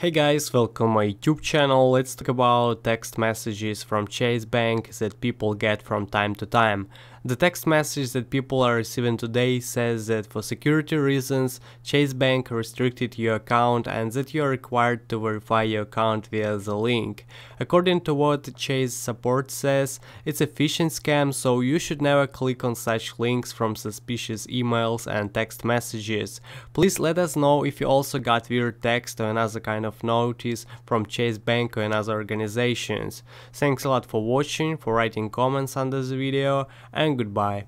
Hey guys, welcome my YouTube channel. Let's talk about text messages from Chase Bank that people get from time to time. The text message that people are receiving today says that for security reasons, Chase Bank restricted your account and that you are required to verify your account via the link. According to what Chase support says, it's a phishing scam, so you should never click on such links from suspicious emails and text messages. Please let us know if you also got weird text or another kind of notice from Chase Bank or another organizations. Thanks a lot for watching, for writing comments under the video, and goodbye.